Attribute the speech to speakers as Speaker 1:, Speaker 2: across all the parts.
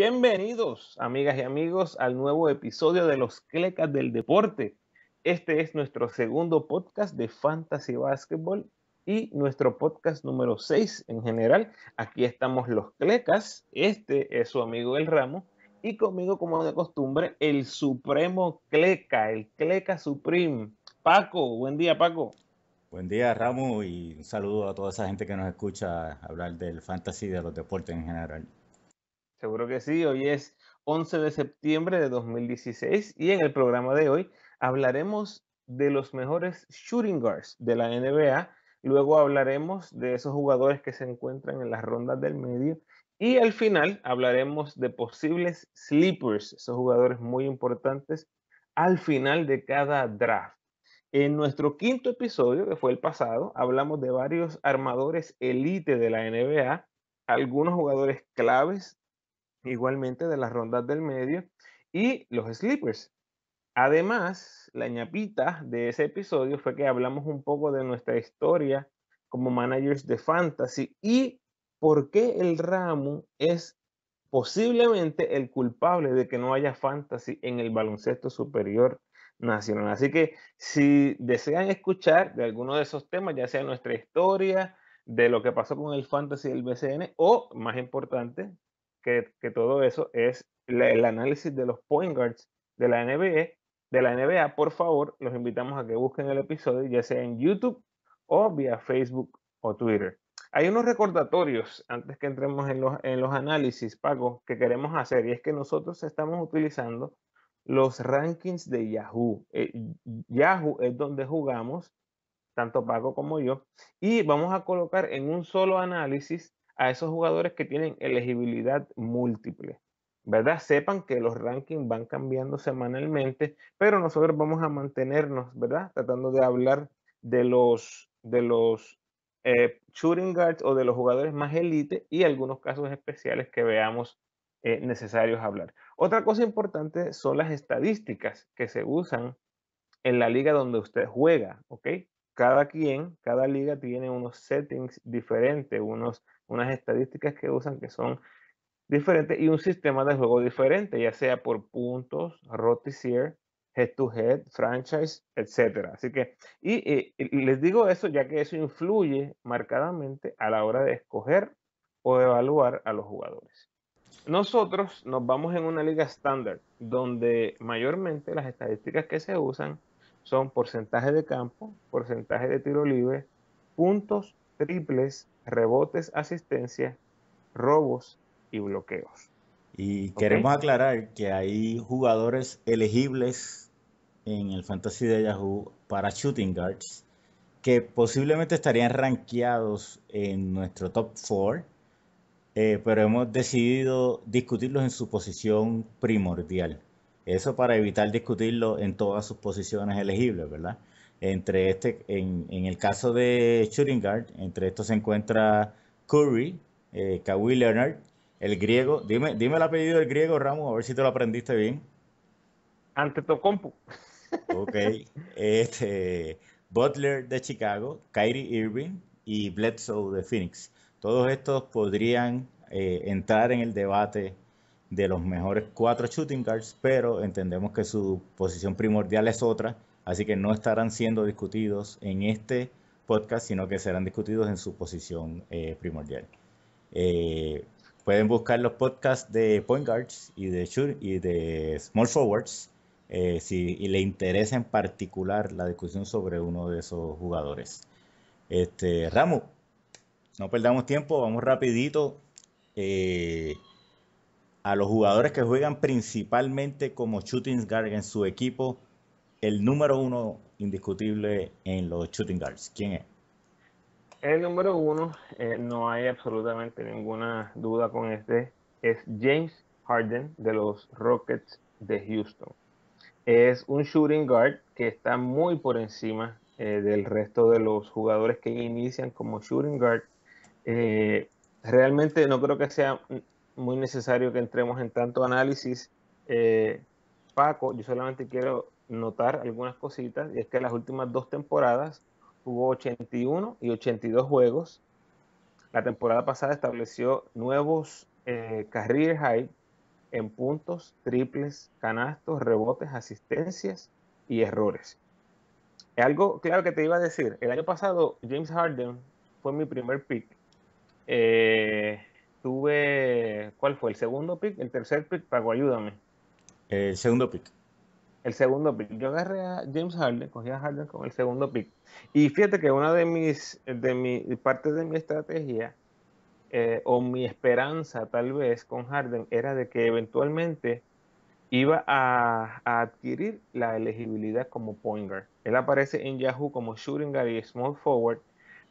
Speaker 1: Bienvenidos, amigas y amigos, al nuevo episodio de Los Clecas del Deporte. Este es nuestro segundo podcast de Fantasy Basketball y nuestro podcast número 6 en general. Aquí estamos los Clecas. Este es su amigo El Ramo. Y conmigo, como de costumbre, el supremo Cleca, el Cleca Supreme. Paco, buen día, Paco. Buen día, Ramo,
Speaker 2: y un saludo a toda esa gente que nos escucha hablar del fantasy de los deportes en general.
Speaker 1: Seguro que sí, hoy es 11 de septiembre de 2016 y en el programa de hoy hablaremos de los mejores shooting guards de la NBA, luego hablaremos de esos jugadores que se encuentran en las rondas del medio y al final hablaremos de posibles sleepers, esos jugadores muy importantes al final de cada draft. En nuestro quinto episodio, que fue el pasado, hablamos de varios armadores elite de la NBA, algunos jugadores claves igualmente de las rondas del medio y los sleepers. Además, la ñapita de ese episodio fue que hablamos un poco de nuestra historia como managers de fantasy y por qué el ramo es posiblemente el culpable de que no haya fantasy en el baloncesto superior nacional. Así que si desean escuchar de alguno de esos temas, ya sea nuestra historia, de lo que pasó con el fantasy del BCN o, más importante, que, todo eso es el análisis de los point guards de la NBA. De la NBA, por favor, los invitamos a que busquen el episodio, ya sea en YouTube o vía Facebook o Twitter. Hay unos recordatorios antes que entremos en los, en los análisis, Paco, que queremos hacer, y es que nosotros estamos utilizando los rankings de Yahoo. Eh, Yahoo es donde jugamos, tanto Paco como yo, y vamos a colocar en un solo análisis a esos jugadores que tienen elegibilidad múltiple. ¿Verdad? Sepan que los rankings van cambiando semanalmente, pero nosotros vamos a mantenernos, ¿verdad? Tratando de hablar de los, de los eh, shooting guards o de los jugadores más elite y algunos casos especiales que veamos eh, necesarios hablar. Otra cosa importante son las estadísticas que se usan en la liga donde usted juega, ¿ok? Cada quien, cada liga tiene unos settings diferentes, unos unas estadísticas que usan que son diferentes y un sistema de juego diferente, ya sea por puntos, roticier, head to head, franchise, etc. Así que, y, eh, y, les digo eso ya que eso influye marcadamente a la hora de escoger o evaluar a los jugadores. Nosotros nos vamos en una liga estándar donde mayormente las estadísticas que se usan son porcentaje de campo, porcentaje de tiro libre, puntos triples, rebotes, asistencia, robos y bloqueos.
Speaker 2: Y queremos
Speaker 1: aclarar que hay jugadores elegibles
Speaker 2: en el Fantasy de Yahoo para Shooting Guards que posiblemente estarían rankeados en nuestro top 4, eh, pero hemos decidido discutirlos en su posición primordial. Eso para evitar discutirlo en todas sus posiciones elegibles, ¿verdad? Entre este, en, el caso de Shooting Guard, entre estos se encuentra Curry, eh, Kawhi Leonard, el griego. Dime, dime el apellido del griego, Ramos, a ver si te lo aprendiste bien. Antetokounmpo. Ok. Este, Butler de Chicago, Kyrie Irving y Bledsoe de Phoenix. Todos estos podrían eh, entrar en el debate de los mejores cuatro shooting guards, pero entendemos que su posición primordial es otra Así que no estarán siendo discutidos en este podcast, sino que serán discutidos en su posición eh, primordial. Eh, pueden buscar los podcasts de Point Guards y de, y de Small Forwards eh, si le interesa en particular la discusión sobre uno de esos jugadores. Este, no perdamos tiempo, vamos rapidito a los jugadores que juegan principalmente como shooting guard en su equipo el número uno indiscutible en los shooting guards? ¿Quién es?
Speaker 1: El número uno, eh, no hay absolutamente ninguna duda con este, es James Harden de los Rockets de Houston. Es un shooting guard que está muy por encima eh, del resto de los jugadores que inician como shooting guard. Eh, realmente no creo que sea muy necesario que entremos en tanto análisis. Paco, yo solamente quiero notar algunas cositas, y es que las últimas dos temporadas hubo 81 y 82 juegos. La temporada pasada estableció nuevos eh, carriles career high en puntos, triples, canastos, rebotes, asistencias y errores. Algo claro que te iba a decir, el año pasado James Harden fue mi primer pick. Eh, tuve, ¿cuál fue? ¿El segundo pick? ¿El tercer pick? Pago, ayúdame. El segundo pick el segundo pick. Yo agarré a James Harden, cogí a Harden con el segundo pick. Y fíjate que una de mis, de mi, parte de mi estrategia, eh, o mi esperanza tal vez con Harden, era de que eventualmente iba a, a adquirir la elegibilidad como pointer. Él aparece en Yahoo como shooting guard y small forward,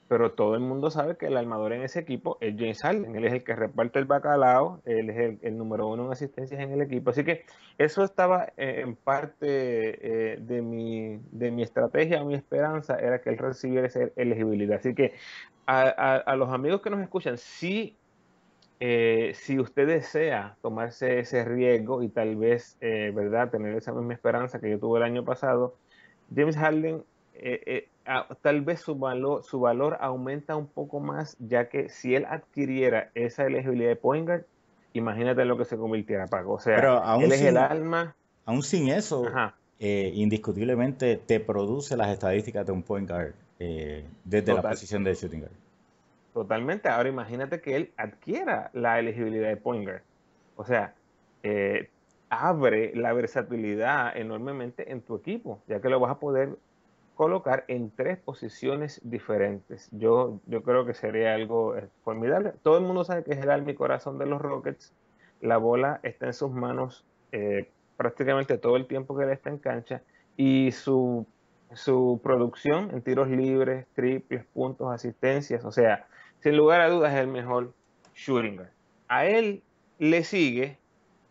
Speaker 1: pero todo el mundo sabe que el armador en ese equipo es James Harden. Él es el que reparte el bacalao, él es el, número uno en asistencias en el equipo. Así que eso estaba eh, en parte eh, de, mi, de mi estrategia, mi esperanza era que él recibiera esa elegibilidad. Así que a, los amigos que nos escuchan, sí eh, si usted desea tomarse ese riesgo y tal vez, ¿verdad?, tener esa misma esperanza que yo tuve el año pasado, James Harden eh, tal vez su valor, su valor aumenta un poco más, ya que si él adquiriera esa elegibilidad de point guard, imagínate lo que se convirtiera, Paco. O sea, Pero aún es el alma. Aún sin eso, eh,
Speaker 2: indiscutiblemente te produce las estadísticas de un point guard eh, desde la posición de shooting guard.
Speaker 1: Totalmente. Ahora imagínate que él adquiera la elegibilidad de point guard. O sea, eh, abre la versatilidad enormemente en tu equipo, ya que lo vas a poder colocar en tres posiciones diferentes. Yo, yo creo que sería algo eh, formidable. Todo el mundo sabe que es el alma corazón de los Rockets. La bola está en sus manos eh, prácticamente todo el tiempo que él está en cancha y su, su producción en tiros libres, triples, puntos, asistencias, o sea, sin lugar a dudas es el mejor shooting A él le sigue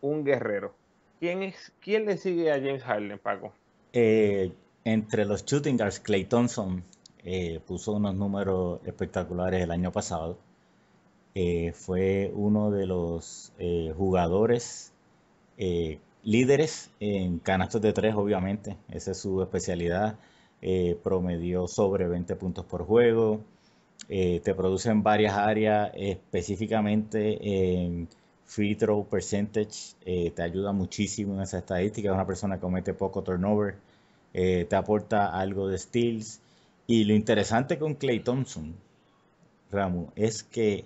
Speaker 1: un guerrero. ¿Quién, es, quién le sigue a James Harden, Paco?
Speaker 2: Eh, entre los shooting guards, Clay Thompson eh, puso unos números espectaculares el año pasado. Eh, fue uno de los eh, jugadores líderes en canastos de tres, obviamente. Esa es su especialidad. promedió sobre 20 puntos por juego. te produce en varias áreas, específicamente en free throw percentage. te ayuda muchísimo en esa estadística. Es una persona que comete poco turnover. Eh, te aporta algo de steals. Y lo interesante con Clay Thompson, Ramo, es que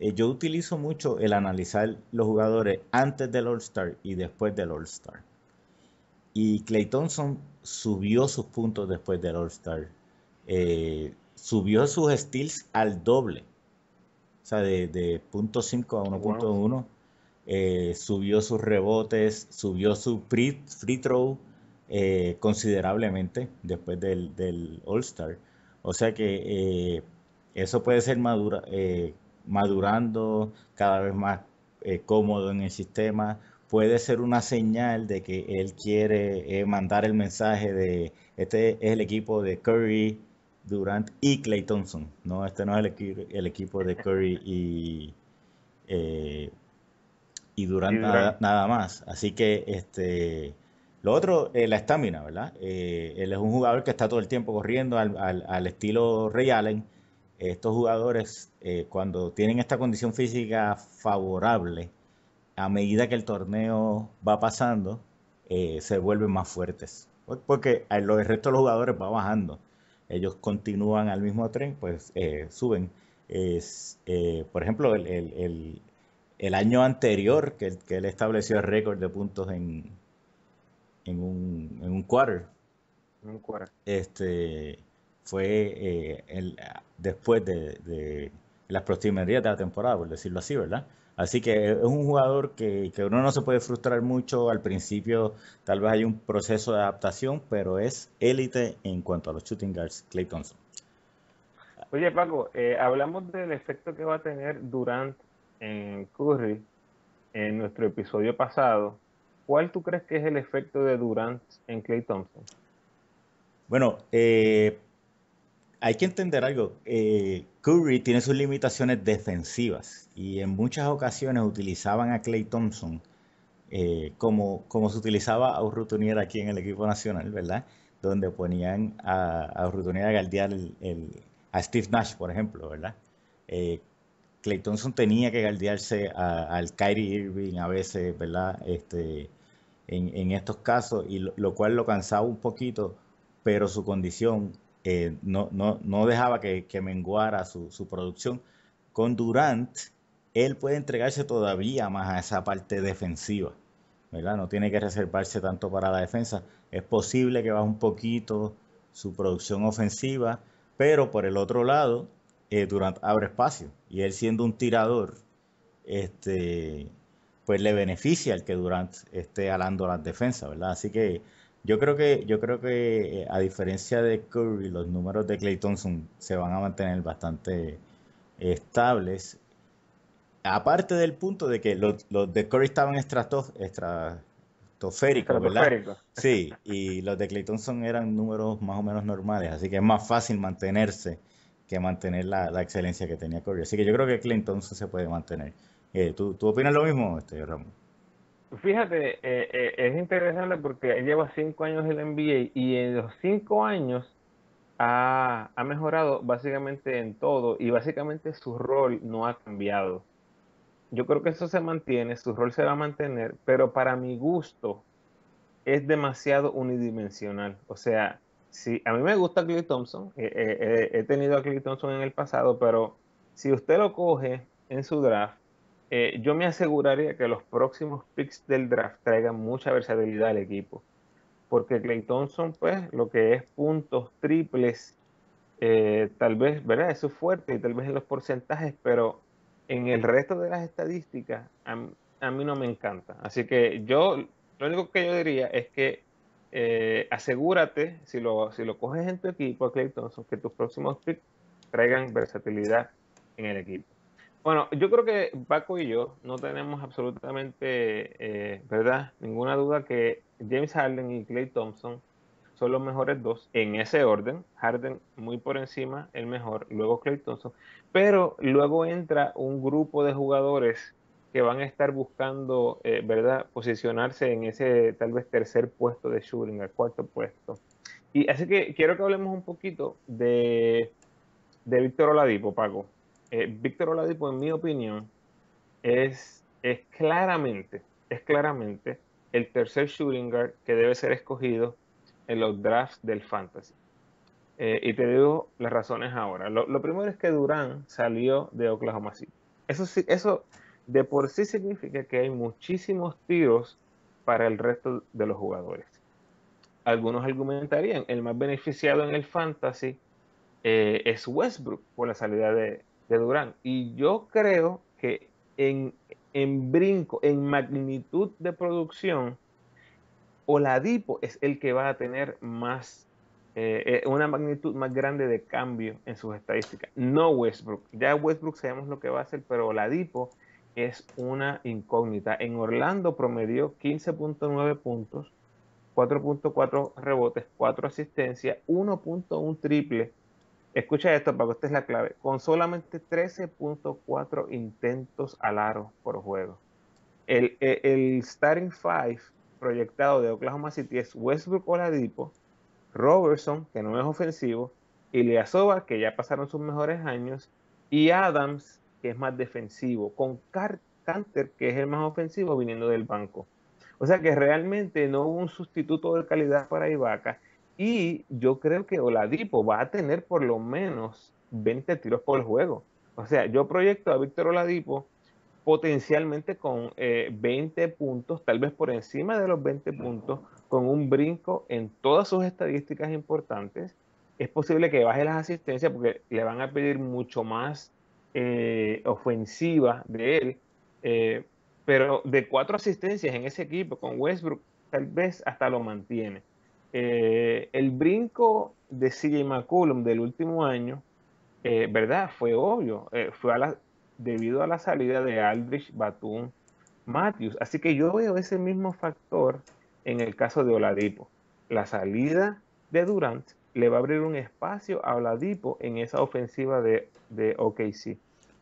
Speaker 2: eh, yo utilizo mucho el analizar los jugadores antes del All-Star y después del All-Star. Y Clay Thompson subió sus puntos después del All-Star. Eh, subió sus steals al doble. O sea, de, de 0.5 a 1.1. subió sus rebotes, subió su free throw. Eh, considerablemente después del, All-Star. O sea que eh, eso puede ser madura, eh, madurando cada vez más cómodo en el sistema. Puede ser una señal de que él quiere mandar el mensaje de este es el equipo de Curry, Durant y Clay Thompson. No, este no es el, equipo de Curry y, Durant, nada, más. Así que este lo otro, eh, la estamina, ¿verdad? Eh, él es un jugador que está todo el tiempo corriendo al, al, al estilo Ray Allen. Estos jugadores, eh, cuando tienen esta condición física favorable, a medida que el torneo va pasando, eh, se vuelven más fuertes. Porque el resto de los jugadores va bajando. Ellos continúan al mismo tren, pues suben. Es, por ejemplo, el, el, el, el, año anterior que, que él estableció el récord de puntos en, en un, en un quarter. En un quarter. Este, fue eh, el, después de, de las días de la temporada, por decirlo así, ¿verdad? Así que es un jugador que, uno no se puede frustrar mucho. Al principio tal vez hay un proceso de adaptación, pero es élite en cuanto a los shooting guards, Clay Thompson.
Speaker 1: Oye, Paco, eh, hablamos del efecto que va a tener Durant en Curry en nuestro episodio pasado. ¿cuál tú crees que es el efecto de Durant en Clay Thompson?
Speaker 2: Bueno, eh, hay que entender algo. Eh, Curry tiene sus limitaciones defensivas y en muchas ocasiones utilizaban a Clay Thompson eh, como, como se utilizaba a Urrutunier aquí en el equipo nacional, ¿verdad? Donde ponían a, a Urrutunier a galdear a Steve Nash, por ejemplo, ¿verdad? Clay tenía que galdearse al Kyrie Irving a veces, ¿verdad? Este, en, estos casos, y lo, cual lo cansaba un poquito, pero su condición eh, no, no, dejaba que, menguara su, su, producción. Con Durant, él puede entregarse todavía más a esa parte defensiva, ¿verdad? No tiene que reservarse tanto para la defensa. Es posible que baje un poquito su producción ofensiva, pero por el otro lado, eh, Durant abre espacio. Y él siendo un tirador, este, pues le beneficia el que Durant esté alando las defensas, ¿verdad? Así que yo creo que, yo creo que eh, a diferencia de Curry, los números de Clay Thompson se van a mantener bastante estables. Aparte del punto de que los, de Curry estaban estratosféricos, ¿verdad? Sí, y los de Clay Thompson eran números más o menos normales, así que es más fácil mantenerse que mantener la, la excelencia que tenía Curry. Así que yo creo que Clinton se puede mantener. Eh, ¿tú, ¿tú, opinas lo mismo, este, Ramón?
Speaker 1: Fíjate, eh, eh, es interesante porque él lleva cinco años en la NBA y en los cinco años ha, ha, mejorado básicamente en todo y básicamente su rol no ha cambiado. Yo creo que eso se mantiene, su rol se va a mantener, pero para mi gusto es demasiado unidimensional. O sea, Sí, a mí me gusta Clay Thompson, eh, eh, eh, he tenido a Clay Thompson en el pasado, pero si usted lo coge en su draft, yo me aseguraría que los próximos picks del draft traigan mucha versatilidad al equipo. Porque Clay Thompson, pues, lo que es puntos triples, tal vez, ¿verdad? Eso es fuerte y tal vez en los porcentajes, pero en el resto de las estadísticas, a mí no me encanta. Así que yo, lo único que yo diría es que eh, asegúrate, si lo, si lo coges en tu equipo, Clay Thompson, que tus próximos picks traigan versatilidad en el equipo. Bueno, yo creo que Paco y yo no tenemos absolutamente, eh, ¿verdad? Ninguna duda que James Harden y Clay Thompson son los mejores dos en ese orden. Harden muy por encima, el mejor, luego Clay Thompson. Pero luego entra un grupo de jugadores que van a estar buscando, eh, ¿verdad?, posicionarse en ese tal vez tercer puesto de shooting, cuarto puesto. Y así que quiero que hablemos un poquito de, de Víctor Oladipo, Paco. Eh, Víctor Oladipo, en mi opinión, es, es claramente, es claramente el tercer shooting que debe ser escogido en los drafts del fantasy. Eh, y te digo las razones ahora. Lo, lo primero es que Durán salió de Oklahoma City. Eso sí, eso de por sí significa que hay muchísimos tiros para el resto de los jugadores. Algunos argumentarían, el más beneficiado en el fantasy eh, es Westbrook por la salida de, de Durán. Y yo creo que en, en, brinco, en magnitud de producción, Oladipo es el que va a tener más, eh, eh, una magnitud más grande de cambio en sus estadísticas. No Westbrook. Ya Westbrook sabemos lo que va a hacer, pero Oladipo es una incógnita. En Orlando promedió 15.9 puntos, 4.4 rebotes, 4 asistencias, 1.1 triple. Escucha esto, Paco, esta es la clave. Con solamente 13.4 intentos al aro por juego. El, el, starting five proyectado de Oklahoma City es Westbrook Oladipo, Robertson, que no es ofensivo, Iliasova, que ya pasaron sus mejores años, y Adams, que es más defensivo, con Carter, que es el más ofensivo, viniendo del banco. O sea que realmente no hubo un sustituto de calidad para Ibaka. Y yo creo que Oladipo va a tener por lo menos 20 tiros por el juego. O sea, yo proyecto a Víctor Oladipo potencialmente con 20 eh, puntos, tal vez por encima de los 20 puntos, con un brinco en todas sus estadísticas importantes. Es posible que baje las asistencias porque le van a pedir mucho más eh, ofensiva de él, eh, pero de cuatro asistencias en ese equipo con Westbrook, tal vez hasta lo mantiene. Eh, el brinco de CJ McCollum del último año, ¿verdad? Fue obvio, fue a la, debido a la salida de Aldrich, Batum, Matthews. Así que yo veo ese mismo factor en el caso de Oladipo, la salida de Durant le va a abrir un espacio a Oladipo en esa ofensiva de, OKC.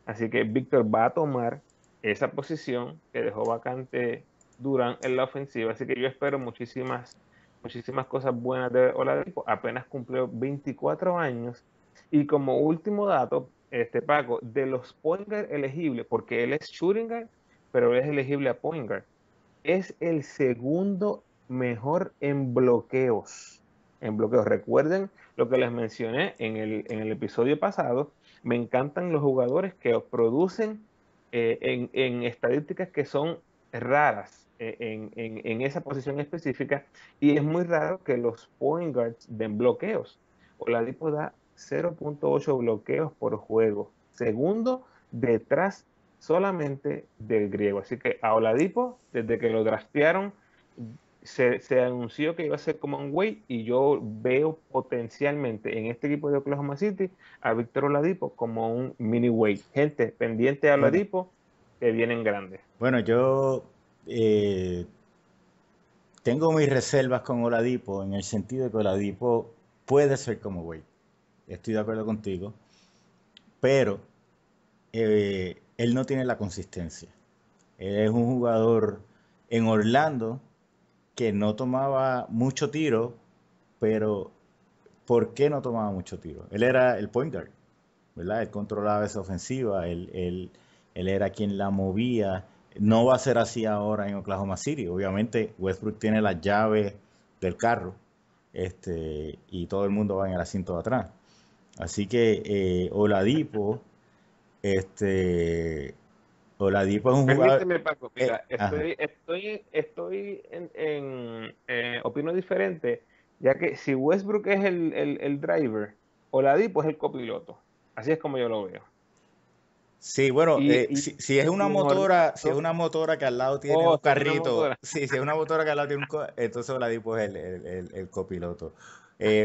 Speaker 1: Así que Víctor va a tomar esa posición que dejó vacante Durán en la ofensiva. Así que yo espero muchísimas, muchísimas cosas buenas de Oladipo. Apenas cumplió 24 años. Y como último dato, este Paco, de los point guard elegibles, porque él es shooting guard, pero él es elegible a point guard, es el segundo mejor en bloqueos en bloqueos Recuerden lo que les mencioné en el, episodio pasado. Me encantan los jugadores que producen eh, en, estadísticas que son raras eh, en, en, esa posición específica y es muy raro que los point guards den bloqueos. Oladipo da 0.8 bloqueos por juego, segundo detrás solamente del griego. Así que a Oladipo, desde que lo draftearon se, anunció que iba a ser como un Way y yo veo potencialmente en este equipo de Oklahoma City a Víctor Oladipo como un mini way. Gente, pendiente a Oladipo, que vienen grandes.
Speaker 2: Bueno, yo eh, tengo mis reservas con Oladipo en el sentido de que Oladipo puede ser como way. Estoy de acuerdo contigo, pero eh, él no tiene la consistencia. Él es un jugador en Orlando que no tomaba mucho tiro, pero ¿por qué no tomaba mucho tiro? Él era el point guard, ¿verdad? Él controlaba esa ofensiva, él, era quien la movía. No va a ser así ahora en Oklahoma City. Obviamente Westbrook tiene las llaves del carro este, y todo el mundo va en el asiento de atrás. Así que eh, Oladipo este, Oladipo es un jugador.
Speaker 1: Eh, estoy, en, en eh, opino diferente, ya que si Westbrook es el, el, el driver, Oladipo pues, es el copiloto. Así es como yo lo veo.
Speaker 2: Sí, bueno, eh, si, es una motora, si es una
Speaker 1: motora que al lado tiene oh, un carrito,
Speaker 2: sí, si es una motora que al lado tiene un entonces Oladipo pues, es el, copiloto.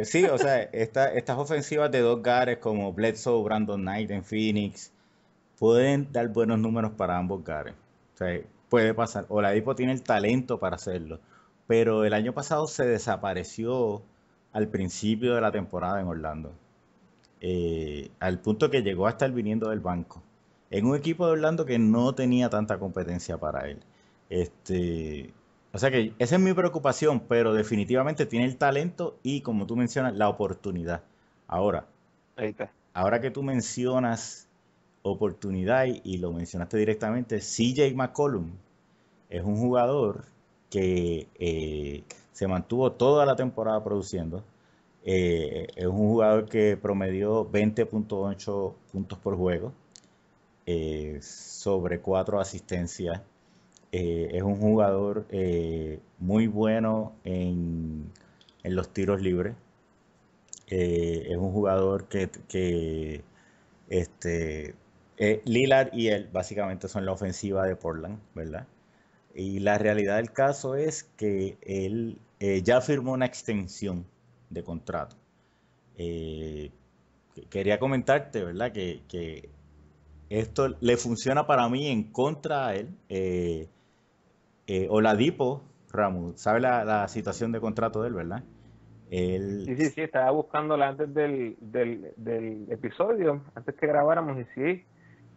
Speaker 2: sí, o sea, estas ofensivas de dos gares como Bledsoe, Brandon Knight en Phoenix, pueden dar buenos números para ambos gares. O sea, puede pasar. Oladipo tiene el talento para hacerlo. Pero el año pasado se desapareció al principio de la temporada en Orlando. Eh, al punto que llegó a estar viniendo del banco. En un equipo de Orlando que no tenía tanta competencia para él. Este, o sea que esa es mi preocupación, pero definitivamente tiene el talento y, como tú mencionas, la oportunidad. Ahora, ahora que tú mencionas oportunidad y lo mencionaste directamente, CJ McCollum es un jugador que eh, se mantuvo toda la temporada produciendo. Eh, es un jugador que promedió 20.8 puntos por juego, eh, sobre 4 asistencias. es un jugador muy bueno en, los tiros libres. es un jugador que, que este, eh, Lilar y él básicamente son la ofensiva de Portland, ¿verdad? Y la realidad del caso es que él eh, ya firmó una extensión de contrato. Eh, quería comentarte, ¿verdad? Que, esto le funciona para mí en contra a él. Eh, dipo, Ramu, ¿sabe la, situación de contrato de él, verdad? Sí,
Speaker 1: sí, sí, estaba buscándola antes del, del episodio, antes que grabáramos, y sí,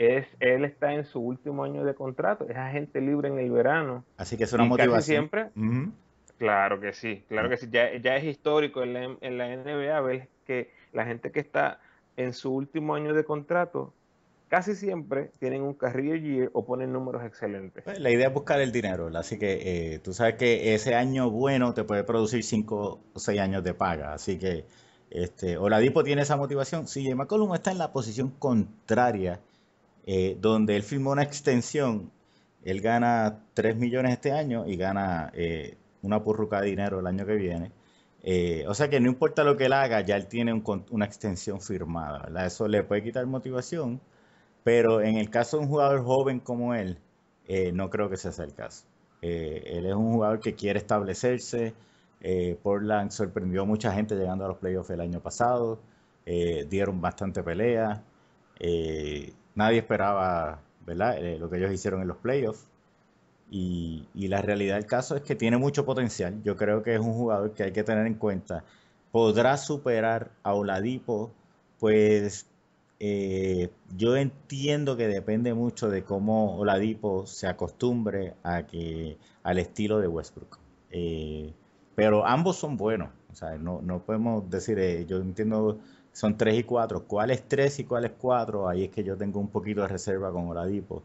Speaker 1: es, él está en su último año de contrato, es agente libre en el verano. Así que es una motivación. Casi siempre, claro que sí, claro mm. que sí. Ya, es histórico en la, NBA ver que la gente que está en su último año de contrato casi siempre tienen un carrillo year o ponen números excelentes. Pues, la
Speaker 2: idea es buscar el dinero, así que eh, tú sabes que ese año bueno te puede producir cinco, o 6 años de paga, así que este, Oladipo tiene esa motivación. Si sí, McCollum está en la posición contraria eh, donde él firmó una extensión. Él gana 3 millones este año y gana eh, una porruca de dinero el año que viene. Eh, o sea que no importa lo que él haga, ya él tiene una extensión firmada, Eso le puede quitar motivación, pero en el caso de un jugador joven como él, no creo que sea el caso. él es un jugador que quiere establecerse. Portland sorprendió a mucha gente llegando a los playoffs el año pasado, dieron bastante pelea nadie esperaba eh, lo que ellos hicieron en los playoffs. Y, la realidad del caso es que tiene mucho potencial. Yo creo que es un jugador que hay que tener en cuenta. Podrá superar a Oladipo, pues eh, yo entiendo que depende mucho de cómo Oladipo se acostumbre a que, al estilo de Westbrook. Eh, pero ambos son buenos. no, no podemos decir, yo entiendo son tres y cuatro. ¿Cuál es 3 y cuál es 4? Ahí es que yo tengo un poquito de reserva con Oradipo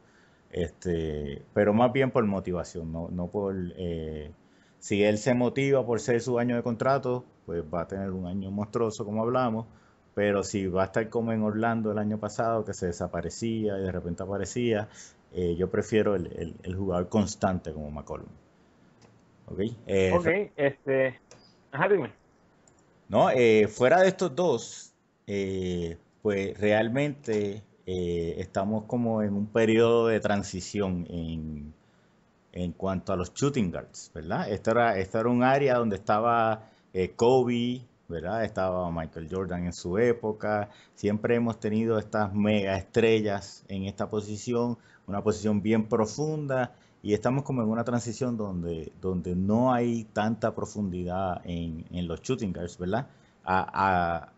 Speaker 2: Este, pero más bien por motivación, no, no por... Eh, si él se motiva por ser su año de contrato, pues va a tener un año monstruoso, como hablamos. Pero si va a estar como en Orlando el año pasado, que se desaparecía y de repente aparecía, eh, yo prefiero el, jugador constante como McCollum. Ok, eh,
Speaker 1: este... Ajá, dime.
Speaker 2: No, fuera de estos dos, eh, pues realmente eh, estamos como en un periodo de transición en, cuanto a los shooting guards, ¿verdad? Esta era, un área donde estaba eh, Kobe, ¿verdad? Estaba Michael Jordan en su época. Siempre hemos tenido estas mega estrellas en esta posición, una posición bien profunda. Y estamos como en una transición donde, donde no hay tanta profundidad en, los shooting guards, ¿verdad? a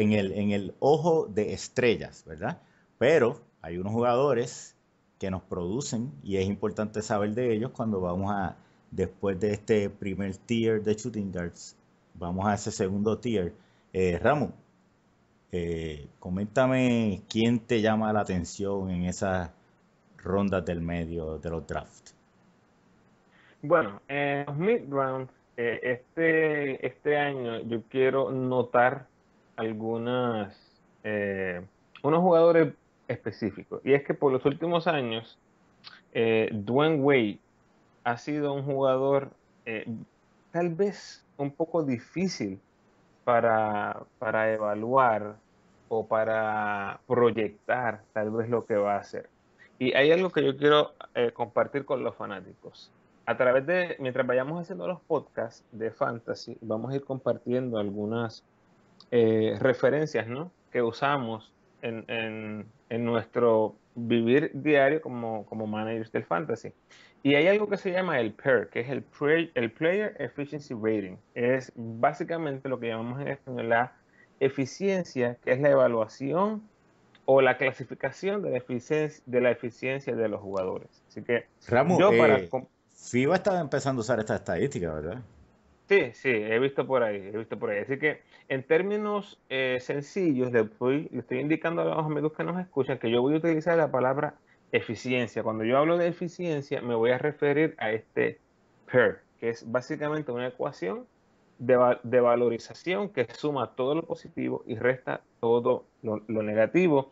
Speaker 2: en el, en el ojo de estrellas, ¿verdad? Pero hay unos jugadores que nos producen y es importante saber de ellos cuando vamos a, después de este primer tier de shooting guards, vamos a ese segundo tier. Eh, Ramón, eh, coméntame quién te llama la atención en esas rondas del medio de los drafts.
Speaker 1: Bueno, en los mid rounds, eh, este, este año yo quiero notar algunas, eh, unos jugadores específicos. Y es que por los últimos años, eh, Dwayne Wade ha sido un jugador eh, tal vez un poco difícil para, evaluar o para proyectar tal vez lo que va a hacer. Y hay algo que yo quiero compartir con los fanáticos. A través de, mientras vayamos haciendo los podcasts de Fantasy, vamos a ir compartiendo algunas eh, referencias ¿no? que usamos en, en, en, nuestro vivir diario como, como managers del fantasy. Y hay algo que se llama el PER, que es el, Player Efficiency Rating. Es básicamente lo que llamamos en español la eficiencia, que es la evaluación o la clasificación de la eficiencia de, la eficiencia de los jugadores. Así que yo para... Eh,
Speaker 2: FIBA estaba empezando a usar esta estadística, ¿verdad?
Speaker 1: Sí, sí, he visto por ahí, he visto por ahí. Así que en términos eh, sencillos, le estoy, indicando a los amigos que nos escuchan que yo voy a utilizar la palabra eficiencia. Cuando yo hablo de eficiencia, me voy a referir a este PER, que es básicamente una ecuación de, valorización que suma todo lo positivo y resta todo lo, negativo.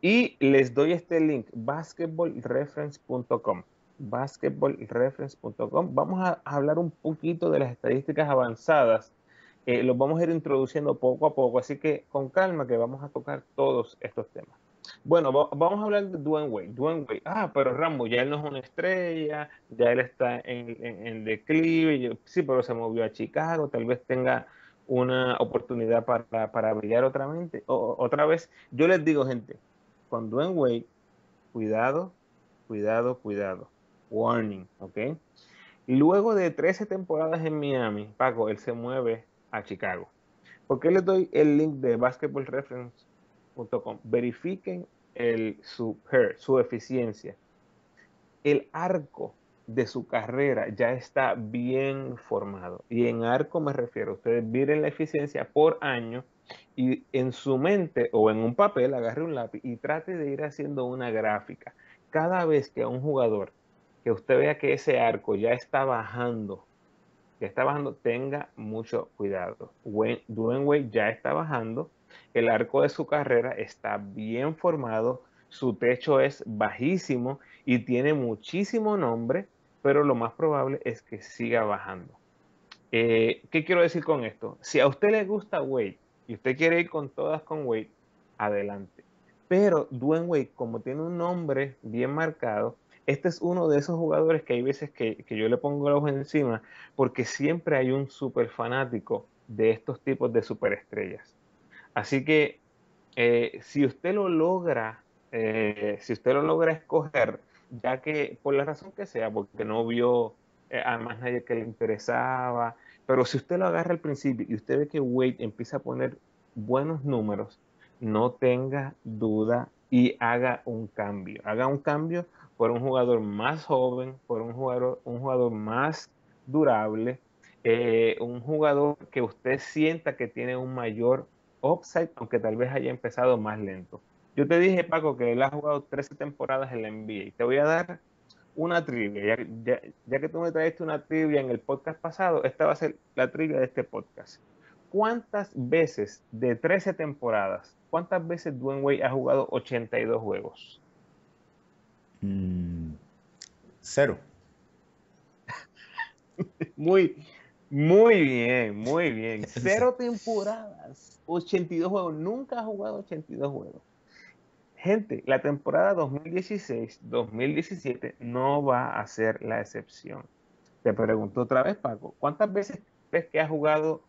Speaker 1: Y les doy este link, basketballreference.com. Basketballreference.com. Vamos a hablar un poquito de las estadísticas avanzadas eh, los vamos a ir introduciendo poco a poco, así que con calma que vamos a tocar todos estos temas. Bueno, vamos a hablar de Dwayne Wade. Dwayne Wade, ah, pero Rambo ya él no es una estrella, ya él está en, en, declive, sí, pero se movió a Chicago, tal vez tenga una oportunidad para, brillar otra, otra vez. Yo les digo, gente, con Dwayne Wade, cuidado, cuidado, cuidado. Warning, ¿ok? Luego de 13 temporadas en Miami, Paco, él se mueve a Chicago. Porque les doy el link de basketballreference.com? Verifiquen el, su, su eficiencia. El arco de su carrera ya está bien formado. Y en arco me refiero, ustedes miren la eficiencia por año y en su mente o en un papel agarre un lápiz y trate de ir haciendo una gráfica. Cada vez que a un jugador que usted vea que ese arco ya está bajando que está bajando, tenga mucho cuidado. Dwayne ya está bajando, el arco de su carrera está bien formado, su techo es bajísimo y tiene muchísimo nombre, pero lo más probable es que siga bajando. Eh, ¿Qué quiero decir con esto? Si a usted le gusta Wade y usted quiere ir con todas con Wade, adelante. Pero Dwayne Wade, como tiene un nombre bien marcado, este es uno de esos jugadores que hay veces que, yo le pongo el ojo encima porque siempre hay un super fanático de estos tipos de superestrellas. Así que eh, si usted lo logra, eh, si usted lo logra escoger, ya que por la razón que sea, porque no vio eh, a más nadie que le interesaba, pero si usted lo agarra al principio y usted ve que Wade empieza a poner buenos números, no tenga duda y haga un cambio. Haga un cambio por un jugador más joven, por un jugador, un jugador más durable, eh, un jugador que usted sienta que tiene un mayor upside, aunque tal vez haya empezado más lento. Yo te dije, Paco, que él ha jugado 13 temporadas en la NBA. Te voy a dar una trivia. Ya, que tú me trajiste una trivia en el podcast pasado, esta va a ser la trivia de este podcast. ¿Cuántas veces de 13 temporadas, cuántas veces Dwayne ha jugado 82 juegos? Mm, cero. Muy, muy bien, muy bien. Cero temporadas, 82 juegos. Nunca ha jugado 82 juegos. Gente, la temporada 2016-2017 no va a ser la excepción. Te pregunto otra vez, Paco, ¿cuántas veces ves que ha jugado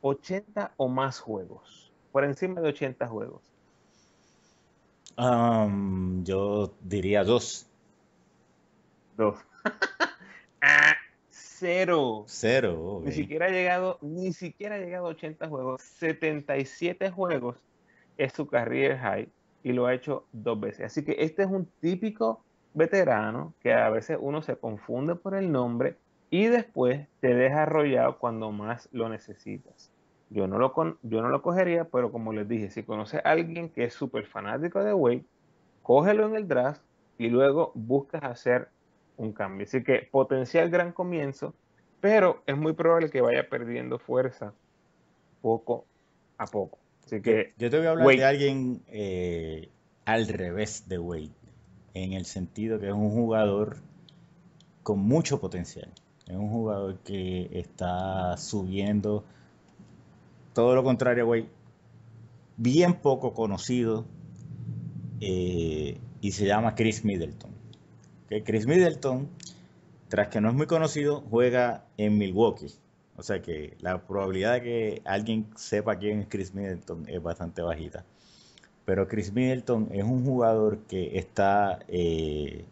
Speaker 1: 80 o más juegos? Por encima de 80 juegos
Speaker 2: yo diría dos. Dos.
Speaker 1: ah, cero.
Speaker 2: Cero. Ni siquiera
Speaker 1: ha llegado, ni siquiera ha llegado a 80 juegos. 77 juegos es su career high y lo ha hecho dos veces. Así que este es un típico veterano que a veces uno se confunde por el nombre y después te deja arrollado cuando más lo necesitas. Yo no, lo yo no lo cogería, pero como les dije, si conoces a alguien que es súper fanático de Wade, cógelo en el draft y luego buscas hacer un cambio. Así que potencial gran comienzo, pero es muy probable que vaya perdiendo fuerza poco a poco. Así que. Yo te voy a hablar de
Speaker 2: alguien eh, al revés de Wade, en el sentido que es un jugador con mucho potencial. Es un jugador que está subiendo todo lo contrario, güey, bien poco conocido eh, y se llama Chris Middleton. Chris Middleton, tras que no es muy conocido, juega en Milwaukee. O sea que la probabilidad de que alguien sepa quién es Chris Middleton es bastante bajita. Pero Chris Middleton es un jugador que está, eh,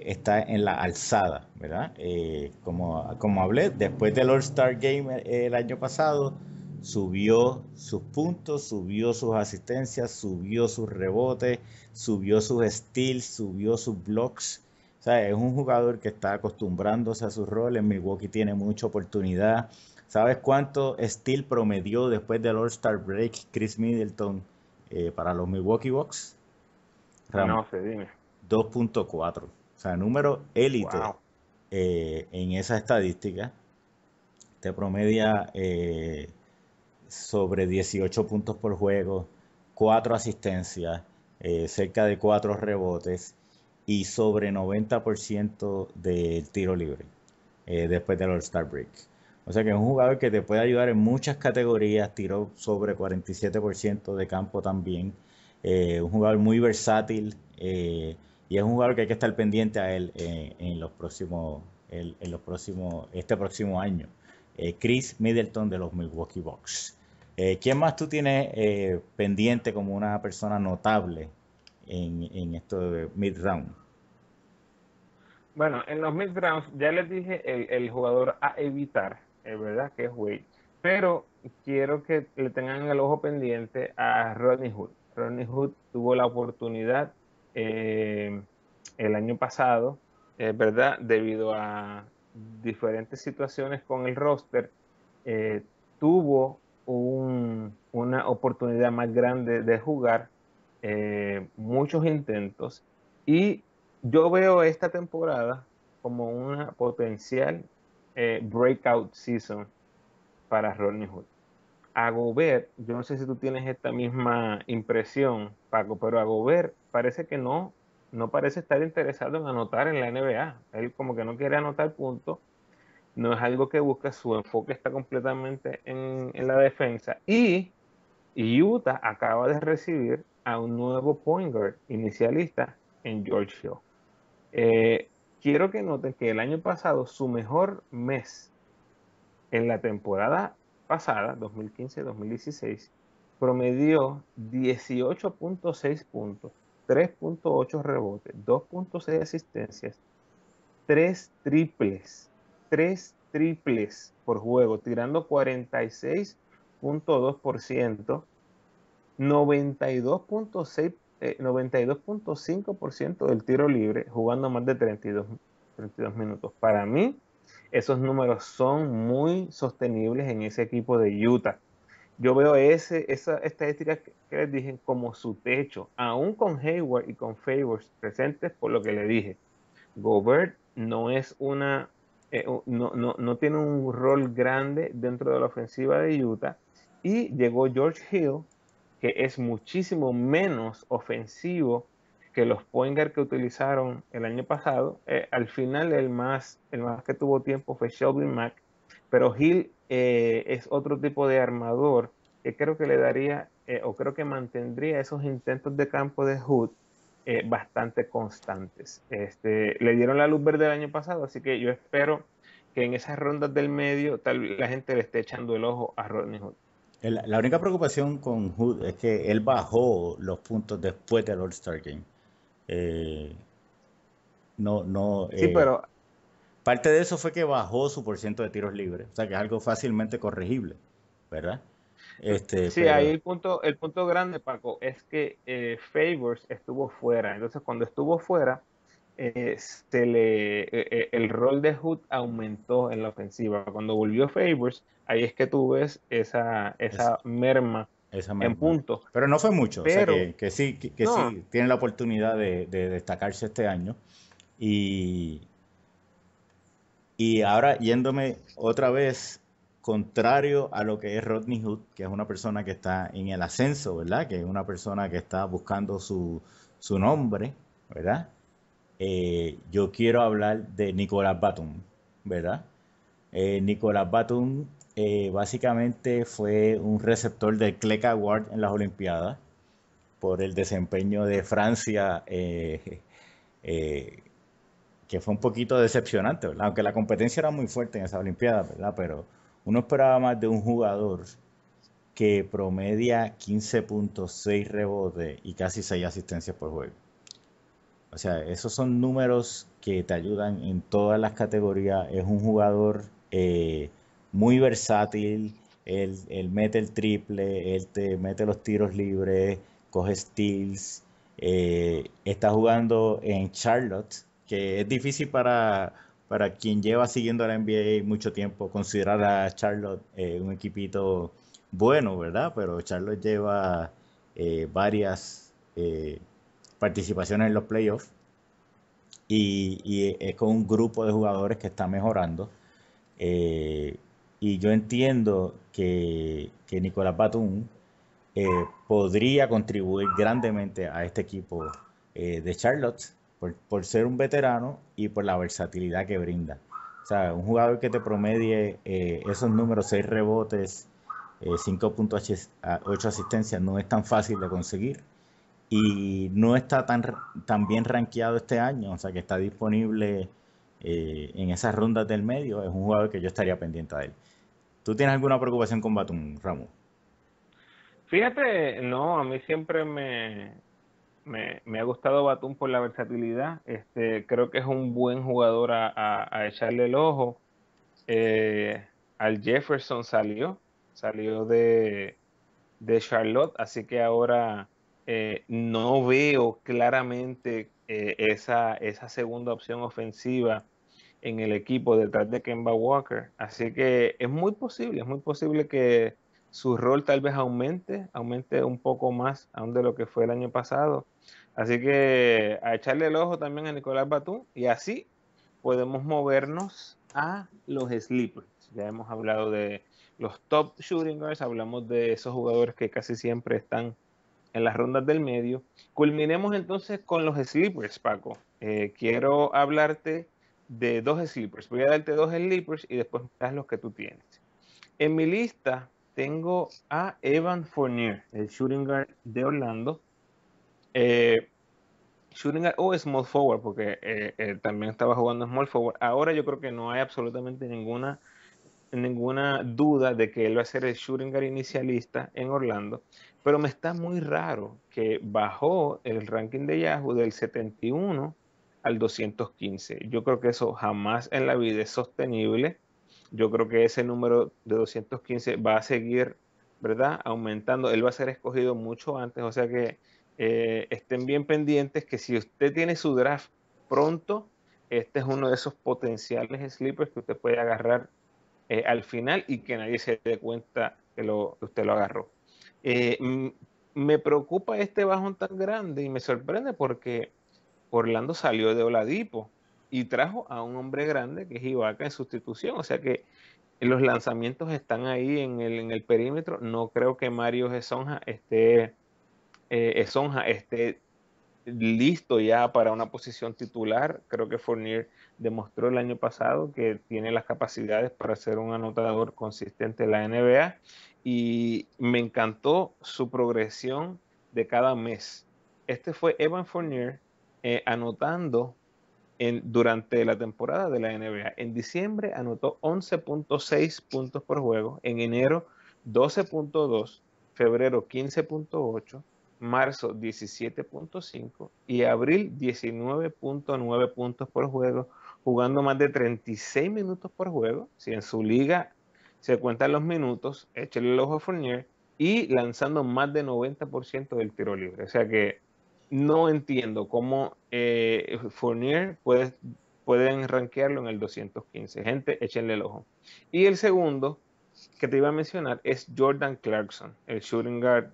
Speaker 2: está en la alzada, ¿verdad? Eh, como, como hablé, después del All-Star Game el año pasado, subió sus puntos, subió sus asistencias, subió sus rebotes, subió sus steals, subió sus blocks. O sea, es un jugador que está acostumbrándose a sus roles. Milwaukee tiene mucha oportunidad. ¿Sabes cuánto steal promedió después del All-Star Break Chris Middleton eh, para los Milwaukee Bucks? no sé, dime. 2.4. O sea, número élite eh, en esa estadística. Te promedia eh, sobre 18 puntos por juego, 4 asistencias, eh, cerca de 4 rebotes y sobre 90% del tiro libre eh, después del All-Star Break. O sea que es un jugador que te puede ayudar en muchas categorías, tiró sobre 47% de campo también. Eh, un jugador muy versátil y es un jugador que hay que estar pendiente a él en los próximos, en los próximos, este próximo año. Chris Middleton de los Milwaukee Bucks. Eh, ¿Quién más tú tienes eh, pendiente como una persona notable en, en esto de mid-round?
Speaker 1: Bueno, en los mid-rounds ya les dije el, jugador a evitar, es eh, verdad que es Wade, pero quiero que le tengan el ojo pendiente a Rodney Hood. Rodney Hood tuvo la oportunidad el año pasado, es verdad, debido a diferentes situaciones con el roster, tuvo una oportunidad más grande de jugar, eh, muchos intentos, y yo veo esta temporada como una potencial eh, breakout season para Rodney Hood. A Gobert, yo no sé si tú tienes esta misma impresión, Paco, pero a Gobert parece que no, no parece estar interesado en anotar en la NBA. Él como que no quiere anotar puntos no es algo que busca, su enfoque está completamente en, la defensa. Y Utah acaba de recibir a un nuevo point inicialista en George Hill. Eh, quiero que noten que el año pasado, su mejor mes en la temporada pasada, 2015-2016, promedió 18.6 puntos, 3.8 rebotes, 2.6 asistencias, 3 triples tres triples por juego, tirando 46.2%, 92.6%. 92.5% del tiro libre jugando más de 32, 32 minutos. Para mí, esos números son muy sostenibles en ese equipo de Utah. Yo veo ese, esa estadística que les dije como su techo, aún con Hayward y con Favors presentes, por lo que le dije. Gobert no es una eh, no, no, tiene un rol grande dentro de la ofensiva de Utah. Y llegó George Hill, que es muchísimo menos ofensivo que los pointer que utilizaron el año pasado. Eh, al final el más, el más que tuvo tiempo fue Shelby Mack, pero Hill eh, es otro tipo de armador que creo que le daría o creo que mantendría esos intentos de campo de Hood eh, bastante constantes. Este, le dieron la luz verde el año pasado, así que yo espero que en esas rondas del medio tal la gente le esté echando el ojo a Rodney Hood.
Speaker 2: La, única preocupación con Hood es que él bajó los puntos después del All-Star Game. Eh, no, no. sí, eh, pero. Parte de eso fue que bajó su porcentaje de tiros libres, o sea que es algo fácilmente corregible,
Speaker 1: ¿verdad? Este, sí, ahí el punto, el punto grande, Paco, es que eh, Favors estuvo fuera. Entonces, cuando estuvo fuera, eh, eh, el rol de Hood aumentó en la ofensiva. Cuando volvió Favors, ahí es que tú ves esa, merma. En puntos. Pero no fue mucho. Pero, que, sí, que, sí
Speaker 2: tiene la oportunidad de, destacarse este año. y ahora yéndome otra vez contrario a lo que es Rodney Hood, que es una persona que está en el ascenso, ¿verdad? Que es una persona que está buscando su, nombre, ¿verdad? Eh, yo quiero hablar de Nicolás Batum, ¿verdad? Eh, Nicolás Batum eh, básicamente fue un receptor del CLEC Award en las Olimpiadas por el desempeño de Francia, que fue un poquito decepcionante, ¿verdad? Aunque la competencia era muy fuerte en esas Olimpiadas, ¿verdad? Pero uno esperaba más de un jugador que promedia 15.6 rebotes y casi 6 asistencias por juego. O sea, esos son números que te ayudan en todas las categorías. Es un jugador eh, muy versátil, él, mete el triple, él te mete los tiros libres, coge steals. Eh, está jugando en Charlotte, que es difícil para para quien lleva siguiendo la NBA mucho tiempo, considerar a Charlotte eh, un equipito bueno, ¿verdad? Pero Charlotte lleva eh, varias eh, participaciones en los playoffs y, es con un grupo de jugadores que está mejorando. y yo entiendo que, que Nicolás Batum podría contribuir grandemente a este equipo de Charlotte por, ser un veterano y por la versatilidad que brinda. O sea, un jugador que te promedie eh, esos números, 6 rebotes, eh, 5.8 asistencias, no es tan fácil de conseguir y no está tan, tan bien rankeado este año, o sea, que está disponible eh, en esas rondas del medio, es un jugador que yo estaría pendiente de él. ¿Tú tienes alguna preocupación con Batum, Ramón?
Speaker 1: Fíjate, no, a mí siempre me, me, ha gustado Batum por la versatilidad. Este, creo que es un buen jugador a, echarle el ojo. Eh, al Jefferson salió, salió de, Charlotte, así que ahora eh, no veo claramente eh, esa, segunda opción ofensiva en el equipo detrás de Kemba Walker. Así que es muy posible, es muy posible que su rol tal vez aumente, aumente un poco más aún de lo que fue el año pasado. Así que a echarle el ojo también a Nicolás Batum y así podemos movernos a los sleepers. Ya hemos hablado de los top shooting guards, hablamos de esos jugadores que casi siempre están en las rondas del medio. Culminemos entonces con los sleepers, Paco. Eh, quiero hablarte de dos sleepers. Voy a darte dos sleepers y después das los que tú tienes. En mi lista tengo a Evan Fournier, el shooting guard de Orlando. Eh, shooting o small forward, porque eh, eh, también estaba jugando small forward. Ahora yo creo que no hay absolutamente ninguna ninguna duda de que él va a ser el shooting guard inicialista en Orlando, pero me está muy raro que bajó el ranking de Yahoo del 71 al 215. Yo creo que eso jamás en la vida es sostenible. Yo creo que ese número de 215 va a seguir, ¿verdad? Aumentando. Él va a ser escogido mucho antes, o sea que eh, estén bien pendientes que si usted tiene su draft pronto, este es uno de esos potenciales slippers que usted puede agarrar eh, al final y que nadie se dé cuenta que, usted lo agarró. Eh, me preocupa este bajón tan grande y me sorprende porque Orlando salió de Oladipo y trajo a un hombre grande que es Ibaka en sustitución. O sea que los lanzamientos están ahí en el, perímetro. No creo que Mario Gesonja esté eh, Esonja eh, esté listo ya para una posición titular. Creo que Fournier demostró el año pasado que tiene las capacidades para ser un anotador consistente en la NBA y me encantó su progresión de cada mes. Este fue Evan Fournier eh, anotando durante la temporada de la NBA. En diciembre anotó 11.6 puntos por juego, en enero 12.2, febrero 15.8 marzo 17.5 y abril 19.9 puntos por juego, jugando más de 36 minutos por juego. Si en su liga se cuentan los minutos, échenle el ojo a Fournier y lanzando más de 90% del tiro libre. O sea que no entiendo cómo eh, Fournier puede, pueden rankearlo en el 215. Gente, échenle el ojo. Y el segundo que te iba a mencionar es Jordan Clarkson, el shooting guard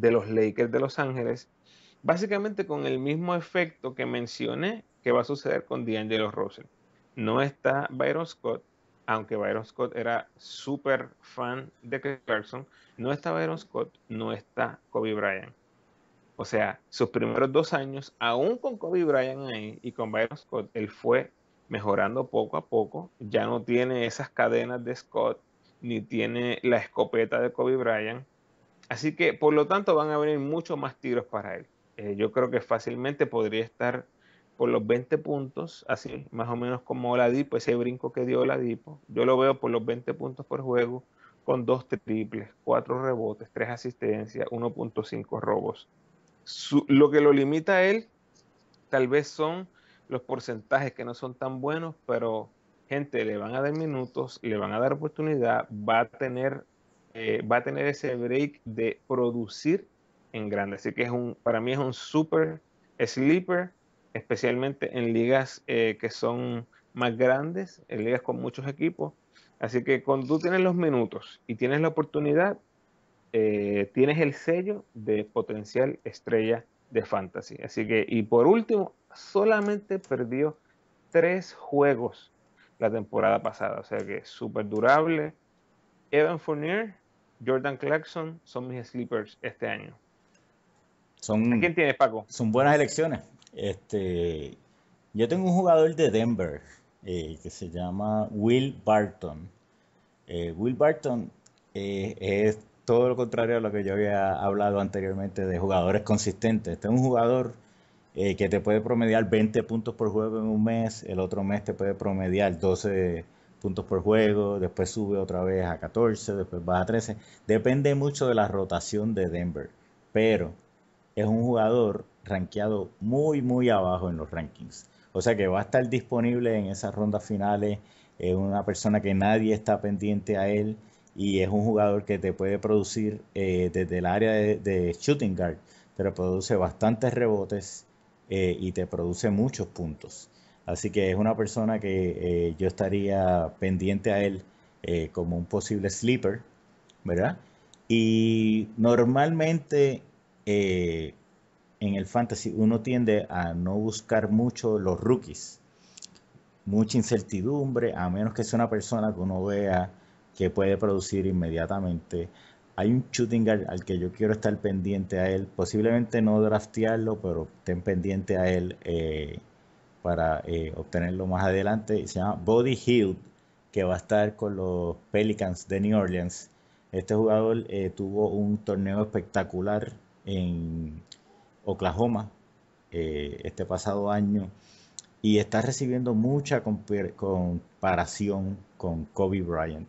Speaker 1: de los Lakers de Los Ángeles, básicamente con el mismo efecto que mencioné que va a suceder con D'Angelo Russell. No está Byron Scott, aunque Byron Scott era súper fan de Clarkson, no está Byron Scott, no está Kobe Bryant. O sea, sus primeros dos años, aún con Kobe Bryant ahí y con Byron Scott, él fue mejorando poco a poco. Ya no tiene esas cadenas de Scott, ni tiene la escopeta de Kobe Bryant Así que, por lo tanto, van a venir muchos más tiros para él. Eh, yo creo que fácilmente podría estar por los 20 puntos, así, más o menos como Oladipo, ese brinco que dio Oladipo. Yo lo veo por los 20 puntos por juego, con dos triples, cuatro rebotes, tres asistencias, 1.5 robos. lo que lo limita a él, tal vez son los porcentajes que no son tan buenos, pero gente, le van a dar minutos, le van a dar oportunidad, va a tener eh, va a tener ese break de producir en grande. Así que es un, para mí es un super sleeper, especialmente en ligas eh, que son más grandes, en ligas con muchos equipos. Así que cuando tú tienes los minutos y tienes la oportunidad, eh, tienes el sello de potencial estrella de fantasy. Así que, y por último, solamente perdió tres juegos la temporada pasada. O sea que súper durable. Evan Fournier Jordan Clarkson son mis sleepers este año. Son, quién tienes, Paco? Son buenas
Speaker 2: elecciones. Este, yo tengo un jugador de Denver eh, que se llama Will Barton. Eh, Will Barton eh, es todo lo contrario a lo que yo había hablado anteriormente de jugadores consistentes. Este es un jugador que te puede promediar 20 puntos por juego en un mes, el otro mes te puede promediar 12 puntos por juego, después sube otra vez a 14, después baja a 13. Depende mucho de la rotación de Denver, pero es un jugador rankeado muy, muy abajo en los rankings. O sea que va a estar disponible en esas rondas finales, es una persona que nadie está pendiente a él y es un jugador que te puede producir eh, desde el área de, shooting guard, pero produce bastantes rebotes eh, y te produce muchos puntos. Así que es una persona que eh, yo estaría pendiente a él eh, como un posible sleeper, ¿verdad? Y normalmente eh, en el fantasy uno tiende a no buscar mucho los rookies, mucha incertidumbre, a menos que sea una persona que uno vea que puede producir inmediatamente. Hay un shooting guard al que yo quiero estar pendiente a él, posiblemente no draftearlo, pero estén pendiente a él para eh, obtenerlo más adelante. Se llama Body Hill, que va a estar con los Pelicans de New Orleans. Este jugador eh, tuvo un torneo espectacular en Oklahoma eh, este pasado año y está recibiendo mucha comparación con Kobe Bryant.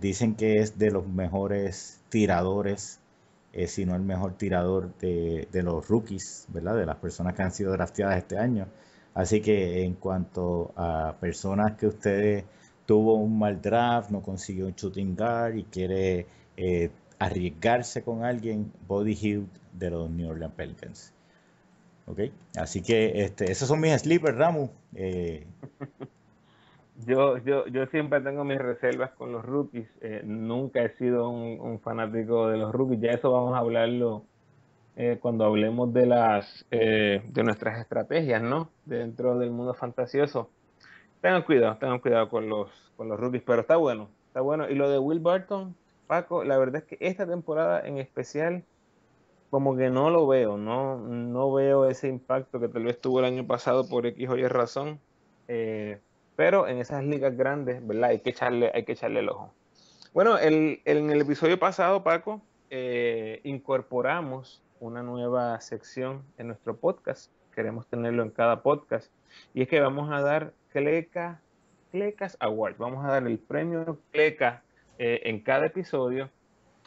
Speaker 2: dicen que es de los mejores tiradores, si no el mejor tirador de, los rookies, ¿verdad? De las personas que han sido drafteadas este año. Así que en cuanto a personas que ustedes tuvo un mal draft, no consiguió un shooting guard y quiere eh, arriesgarse con alguien, Body Hill de los New Orleans Pelicans. ¿Ok? Así que este, esos son mis slippers, Ramu. Eh,
Speaker 1: yo, yo, yo siempre tengo mis reservas con los rookies. Eh, nunca he sido un, un, fanático de los rookies. Ya eso vamos a hablarlo eh, cuando hablemos de, las, eh, de nuestras estrategias ¿no? dentro del mundo fantasioso. Tengan cuidado, tengan cuidado con los, con los rookies, pero está bueno, está bueno. Y lo de Will Barton, Paco, la verdad es que esta temporada en especial como que no lo veo, no, no veo ese impacto que tal vez tuvo el año pasado por X o Y razón. Eh, pero en esas ligas grandes, ¿verdad? Hay que echarle, hay que echarle el ojo. Bueno, en el episodio pasado, Paco, incorporamos una nueva sección en nuestro podcast. Queremos tenerlo en cada podcast. Y es que vamos a dar Cleca, Clecas Award. Vamos a dar el premio Cleca eh, en cada episodio.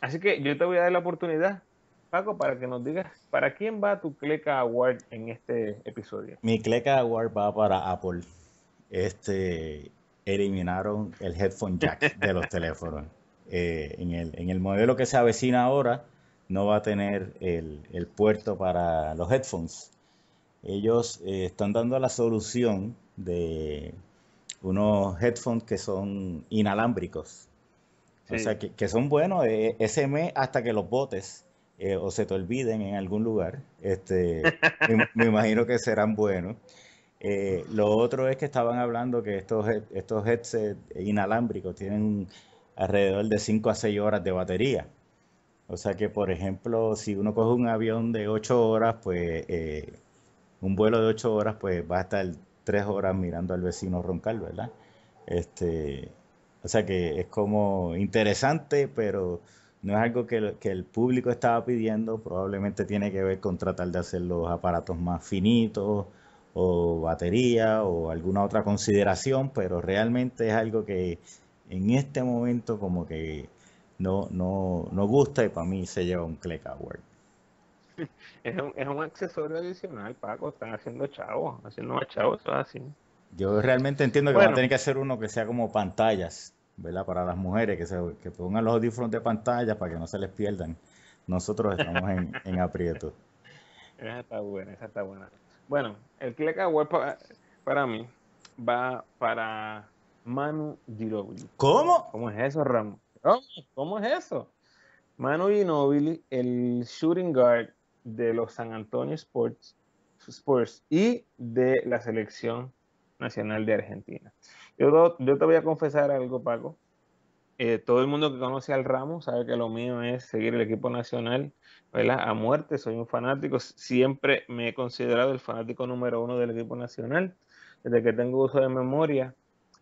Speaker 1: Así que yo te voy a dar la oportunidad, Paco, para que nos digas para quién va tu Cleca Award en este episodio.
Speaker 2: Mi Cleca Award va para Apple. Este eliminaron el headphone jack de los teléfonos. Eh, en, el, en el modelo que se avecina ahora, no va a tener el, puerto para los headphones. Ellos eh, están dando la solución de unos headphones que son inalámbricos. O sea, que, son buenos, eh, SM hasta que los botes eh, o se te olviden en algún lugar. Este, me, imagino que serán buenos. lo otro es que estaban hablando que estos, estos headsets inalámbricos tienen alrededor de 5 a 6 horas de batería. O sea que, por ejemplo, si uno coge un avión de ocho horas, pues eh, un vuelo de ocho horas, pues va a estar tres horas mirando al vecino roncar, ¿verdad? Este, o sea que es como interesante, pero no es algo que que, el público estaba pidiendo, probablemente tiene que ver con tratar de hacer los aparatos más finitos o batería o alguna otra consideración, pero realmente es algo que en este momento como que no, no, no gusta y para mí se lleva un Click Award.
Speaker 1: Es un, accesorio adicional, Paco. Están haciendo chavos, haciendo más chavos, así.
Speaker 2: Yo realmente entiendo que van a tener que hacer uno que sea como pantallas, ¿verdad? Para las mujeres, que, se, pongan los audífonos de pantallas para que no se les pierdan. Nosotros estamos en, en aprieto.
Speaker 1: Esa está buena, esa está buena. Bueno, el Click Award para, mí va para Manu Ginobili. ¿Cómo? ¿Cómo es eso, Ramón? ¿Cómo? es eso? Manu Ginobili, el shooting guard de los San Antonio Sports, y de la selección nacional de Argentina. Yo, te voy a confesar algo, Paco. Eh, todo el mundo que conoce al ramo sabe que lo mío es seguir el equipo nacional, A muerte, soy un fanático, siempre me he considerado el fanático número uno del equipo nacional. Desde que tengo uso de memoria,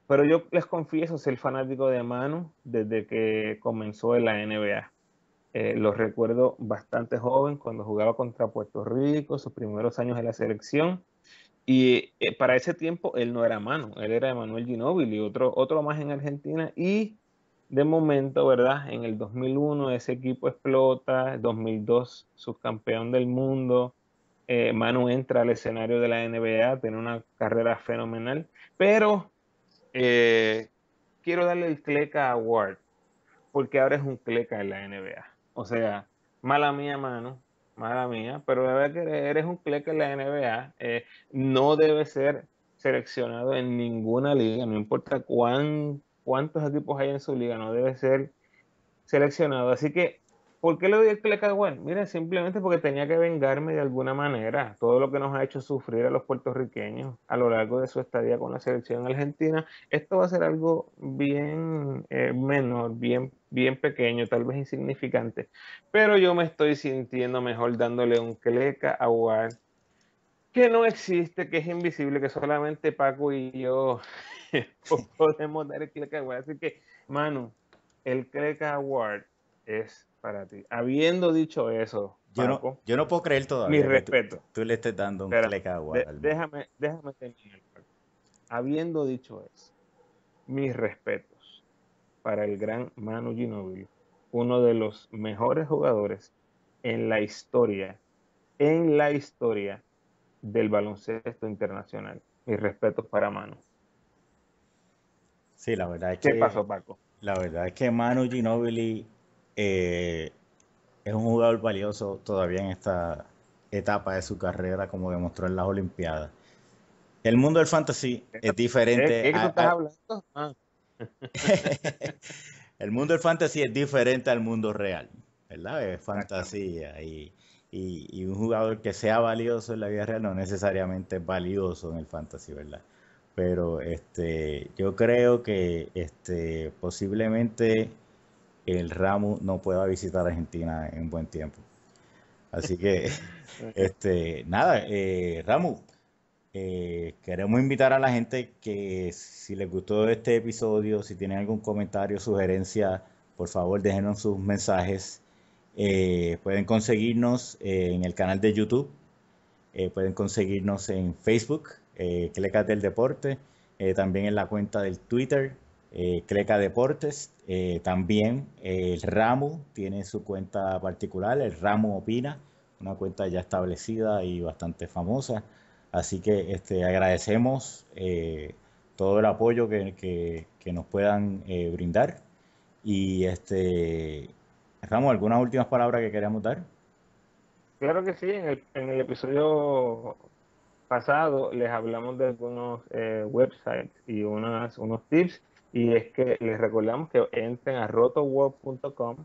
Speaker 1: pero yo les confieso ser fanático de Manu desde que comenzó en la NBA. Eh, lo recuerdo bastante joven cuando jugaba contra Puerto Rico, sus primeros años en la selección. Y eh, para ese tiempo él no era Manu, él era Emanuel Ginóbili, otro, otro más en Argentina. Y de momento, ¿verdad? En el 2001 ese equipo explota, 2002 subcampeón del mundo. Eh, Manu entra al escenario de la NBA, tiene una carrera fenomenal, pero eh, quiero darle el a Ward porque ahora es un Cleca en la NBA. O sea, mala mía, mano, mala mía, pero la verdad que eres un Cleca en la NBA. Eh, no debe ser seleccionado en ninguna liga, no importa cuán, cuántos equipos hay en su liga, no debe ser seleccionado. Así que ¿Por qué le doy el cleca AWARD? Mira, simplemente porque tenía que vengarme de alguna manera todo lo que nos ha hecho sufrir a los puertorriqueños a lo largo de su estadía con la selección argentina. Esto va a ser algo bien eh, menor, bien, bien pequeño, tal vez insignificante. Pero yo me estoy sintiendo mejor dándole un Cleca a que no existe, que es invisible, que solamente Paco y yo podemos dar el cleca award. Así que, Manu, el Cleca award es para ti. Habiendo dicho eso, yo, no, yo no puedo creer todavía. Mi respeto. Tú, le estés dando un Déjame, déjame terminar. Habiendo dicho eso, mis respetos para el gran Manu Ginobili, uno de los mejores jugadores en la historia, en la historia del baloncesto internacional. Mis respetos para Manu. Sí, la verdad es que. ¿Qué pasó, Paco?
Speaker 2: La verdad es que Manu Ginóbili... Eh, es un jugador valioso todavía en esta etapa de su carrera, como demostró en las Olimpiadas. El mundo del fantasy es diferente.
Speaker 1: Ah.
Speaker 2: el mundo del fantasy es diferente al mundo real, ¿verdad? Es fantasía y, y, un jugador que sea valioso en la vida real no necesariamente es valioso en el fantasy, ¿verdad? Pero este, yo creo que este, posiblemente el ramo no pueda visitar Argentina en buen tiempo. Así que, este, nada, eh, Ramu, eh, queremos invitar a la gente que si les gustó este episodio, si tienen algún comentario, sugerencia, por favor déjenos sus mensajes. Eh, pueden conseguirnos en el canal de YouTube, pueden conseguirnos en Facebook, Clecas del Deporte, también en la cuenta del Twitter, eh, Cleca Deportes, eh, también eh, el Ramo tiene su cuenta particular, el Ramo Opina, una cuenta ya establecida y bastante famosa. Así que este, agradecemos todo el apoyo que, nos puedan brindar. Y este, Ramo, ¿algunas últimas palabras que queríamos dar?
Speaker 1: Claro que sí, en el, episodio pasado les hablamos de algunos websites y unas, unos tips y es que les recordamos que entren a rotoworld.com,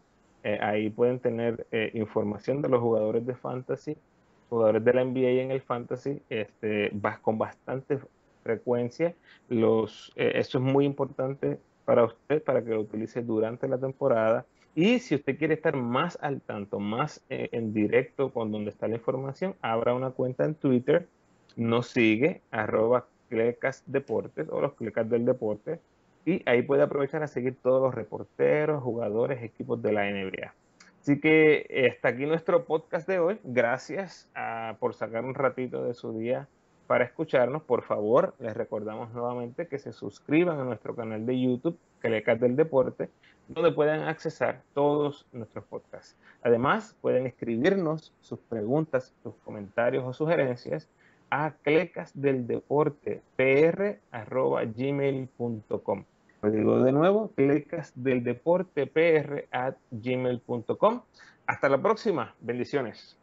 Speaker 1: eh, ahí pueden tener eh, información de los jugadores de fantasy, jugadores de la NBA en el fantasy, este, con bastante frecuencia. Los, eh, eso es muy importante para usted, para que lo utilice durante la temporada. Y si usted quiere estar más al tanto, más en directo con donde está la información, abra una cuenta en Twitter, nos sigue, arroba clecasdeportes o los clecas del deporte y ahí puede aprovechar a seguir todos los reporteros, jugadores, equipos de la NBA. Así que está eh, aquí nuestro podcast de hoy. Gracias ah, por sacar un ratito de su día para escucharnos. Por favor, les recordamos nuevamente que se suscriban a nuestro canal de YouTube, Clecas del Deporte, donde pueden accesar todos nuestros podcasts. Además, pueden escribirnos sus preguntas, sus comentarios o sugerencias a clecasdeldeportepr.gmail.com digo de nuevo, clicas del deporte pr at gmail.com. Hasta la próxima. Bendiciones.